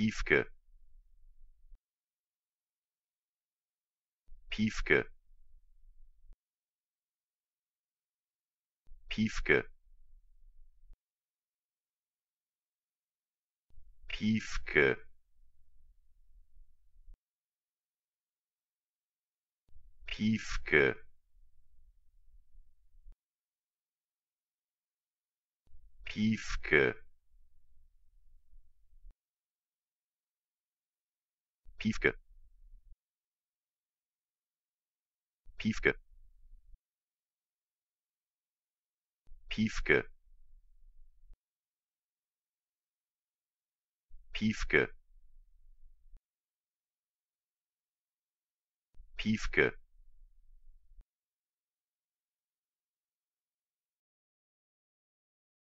Piefke Piefke Piefke Piefke Piefke Piefke Piefke Piefke Piefke Piefke Piefke